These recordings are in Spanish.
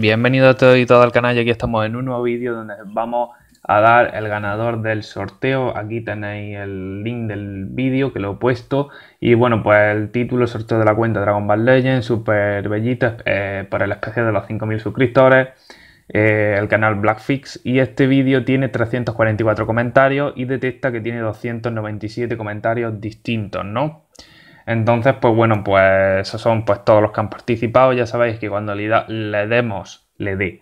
Bienvenidos a todos y todo al canal y aquí estamos en un nuevo vídeo donde vamos a dar el ganador del sorteo. Aquí tenéis el link del vídeo que lo he puesto. Y bueno, pues el título, sorteo de la cuenta Dragon Ball Legends, super bellita eh, para el especial de los 5.000 suscriptores. Eh, el canal Blackfix y este vídeo tiene 344 comentarios y detecta que tiene 297 comentarios distintos, ¿no? Entonces, pues bueno, pues esos son pues todos los que han participado. Ya sabéis que cuando le, demos, le dé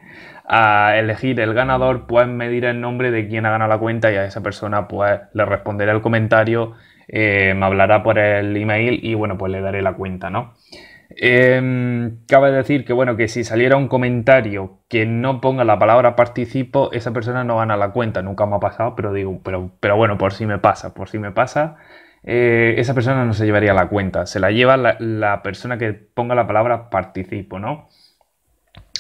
a elegir el ganador, pues me diré el nombre de quien ha ganado la cuenta y a esa persona pues le responderé el comentario, eh, me hablará por el email y bueno, pues le daré la cuenta, ¿no? Em, cabe decir que bueno, que si saliera un comentario que no ponga la palabra participo, esa persona no gana la cuenta, nunca me ha pasado, pero digo, pero, pero bueno, por si me pasa, por si me pasa, eh, esa persona no se llevaría la cuenta, se la lleva la, persona que ponga la palabra participo, ¿no?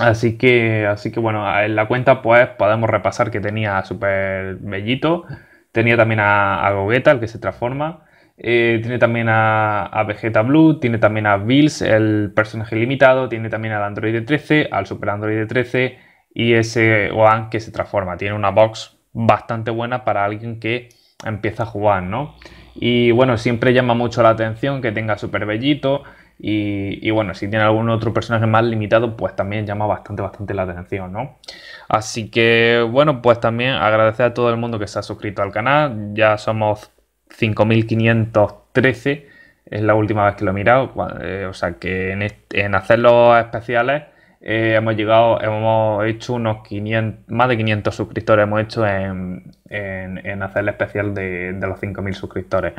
Así que, así que bueno, en la cuenta pues podemos repasar que tenía a Super Bellito, tenía también a, a Gogeta, el que se transforma, eh, tiene también a, Vegeta Blue, tiene también a Bills, el personaje limitado, tiene también al Android 13, al Super Android 13 y ese One que se transforma. Tiene una box bastante buena para alguien que empieza a jugar, ¿no? Y bueno, siempre llama mucho la atención que tenga súper Bellito. Y, y, bueno, si tiene algún otro personaje más limitado, pues también llama bastante, bastante la atención, ¿no? Así que bueno, pues también agradecer a todo el mundo que se ha suscrito al canal. Ya somos 5513. Es la última vez que lo he mirado. Eh, o sea que en, en hacer los especiales eh, hemos llegado, hemos hecho unos 500, más de 500 suscriptores, hemos hecho en, hacer el especial de, los 5.000 suscriptores.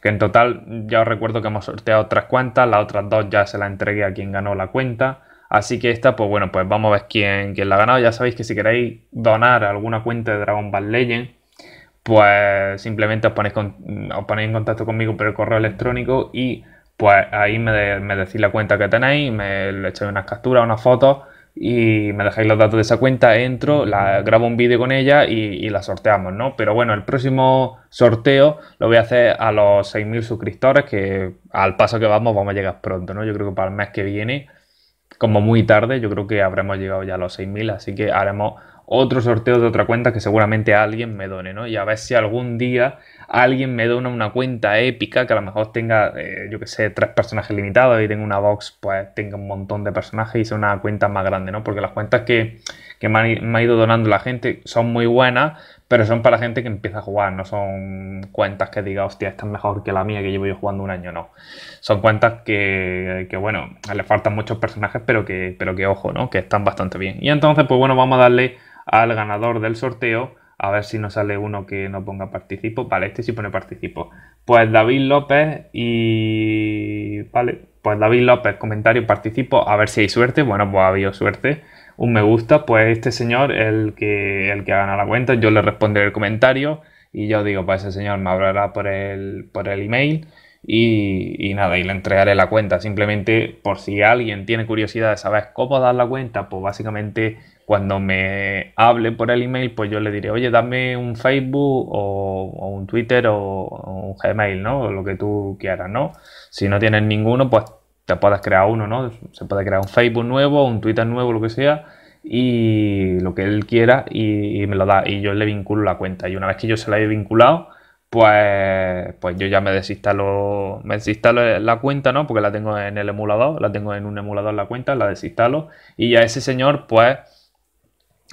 Que en total ya os recuerdo que hemos sorteado otras cuentas, las otras dos ya se las entregué a quien ganó la cuenta. Así que esta, pues bueno, pues vamos a ver quién, quién la ha ganado. Ya sabéis que si queréis donar alguna cuenta de Dragon Ball Legend, pues simplemente os ponéis, os ponéis en contacto conmigo por el correo electrónico y pues ahí me, decís la cuenta que tenéis, me le echáis unas capturas, unas fotos y me dejáis los datos de esa cuenta, entro, la, grabo un vídeo con ella y, y, la sorteamos, ¿no? Pero bueno, el próximo sorteo lo voy a hacer a los 6.000 suscriptores, que al paso que vamos vamos a llegar pronto, ¿no? Yo creo que para el mes que viene, como muy tarde, yo creo que habremos llegado ya a los 6.000, así que haremos otro sorteo de otra cuenta que seguramente alguien me done, ¿no? Y a ver si algún día alguien me dona una cuenta épica que a lo mejor tenga, eh, yo que sé, tres personajes limitados y tenga una box, pues tenga un montón de personajes y sea una cuenta más grande, ¿no? Porque las cuentas que, me ha ido donando la gente son muy buenas, pero son para gente que empieza a jugar, no son cuentas que diga, hostia, esta es mejor que la mía que llevo yo jugando un año, no. Son cuentas que, que bueno, le faltan muchos personajes, pero que, pero que ojo, ¿no? Que están bastante bien. Y entonces, pues bueno, vamos a darle al ganador del sorteo. A ver si nos sale uno que no ponga participo. Vale, este sí pone participo. Pues David López y... Vale, pues David López, comentario, participo. A ver si hay suerte. Bueno, pues ha habido suerte un me gusta, pues este señor el que, el que gana la cuenta. Yo le responderé el comentario y yo digo, pues ese señor me hablará por el, por el email y, nada, y le entregaré la cuenta. Simplemente por si alguien tiene curiosidad de saber cómo dar la cuenta, pues básicamente cuando me hable por el email, pues yo le diré, oye, dame un Facebook o, un Twitter o, un Gmail, ¿no? lo que tú quieras, ¿no? Si no tienes ninguno, pues puedas crear uno, ¿no? Se puede crear un Facebook nuevo, un Twitter nuevo, lo que sea, y lo que él quiera y, me lo da y yo le vinculo la cuenta. Y una vez que yo se la he vinculado, pues, pues yo ya me desinstalo, me desinstalo la cuenta, ¿no? Porque la tengo en el emulador, la tengo en un emulador la cuenta, la desinstalo y ya ese señor, pues,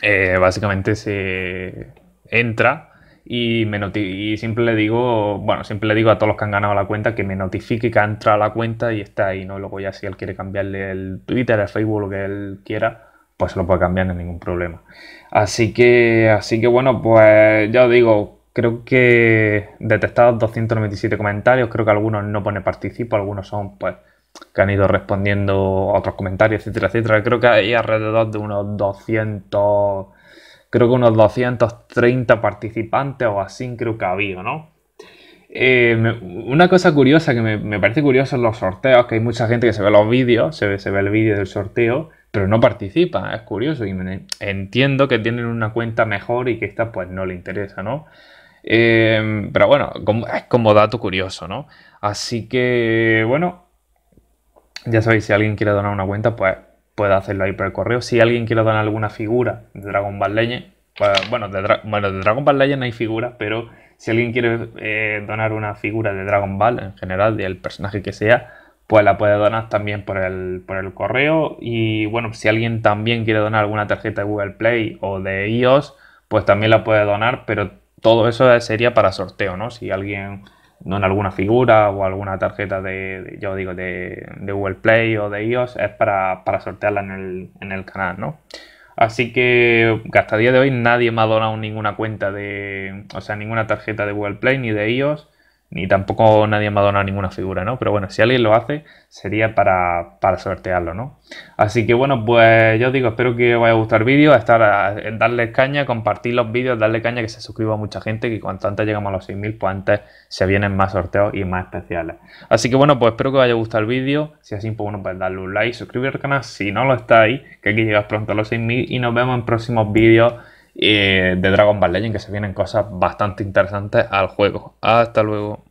eh, básicamente se entra y, me y siempre le digo, bueno, siempre le digo a todos los que han ganado la cuenta que me notifique que ha entrado la cuenta y está ahí, ¿no? Luego ya si él quiere cambiarle el Twitter, el Facebook, lo que él quiera, pues se lo puede cambiar, en ningún problema. Así que, así que bueno, pues ya os digo, creo que detectados 297 comentarios, creo que algunos no pone participo, algunos son pues que han ido respondiendo a otros comentarios, etcétera, etcétera. Creo que hay alrededor de unos 200 creo que unos 230 participantes o así creo que habido ¿no? Eh, una cosa curiosa que me, parece curioso en los sorteos, que hay mucha gente que se ve los vídeos, se ve, se ve el vídeo del sorteo, pero no participa, es curioso y entiendo que tienen una cuenta mejor y que esta pues no le interesa, ¿no? Eh, pero bueno, es como dato curioso, ¿no? Así que, bueno, ya sabéis, si alguien quiere donar una cuenta, pues puede hacerlo ahí por el correo. Si alguien quiere donar alguna figura de Dragon Ball Legends, pues, bueno, de, de Dragon Ball no hay figuras, pero si alguien quiere eh, donar una figura de Dragon Ball en general, del personaje que sea, pues la puede donar también por el, por el correo. Y bueno, si alguien también quiere donar alguna tarjeta de Google Play o de iOS, pues también la puede donar, pero todo eso sería para sorteo, ¿no? Si alguien no en alguna figura o alguna tarjeta de, yo digo, de, de, Google Play o de iOS, es para, para sortearla en el, en el, canal, ¿no? Así que hasta el día de hoy nadie me ha donado ninguna cuenta de, o sea, ninguna tarjeta de Google Play ni de iOS ni tampoco nadie me ha donado ninguna figura, ¿no? Pero bueno, si alguien lo hace, sería para, sortearlo, ¿no? Así que bueno, pues yo digo, espero que os vaya a gustar el vídeo, estar a, eh, darle caña, compartir los vídeos, darle caña, que se suscriba a mucha gente, que cuanto antes llegamos a los 6.000, pues antes se vienen más sorteos y más especiales. Así que bueno, pues espero que os haya gustado el vídeo, si así, pues bueno, pues darle un like, suscribir al canal si no lo estáis, que aquí llegas pronto a los 6.000 y nos vemos en próximos vídeos de Dragon Ball Legend, que se vienen cosas bastante interesantes al juego. Hasta luego.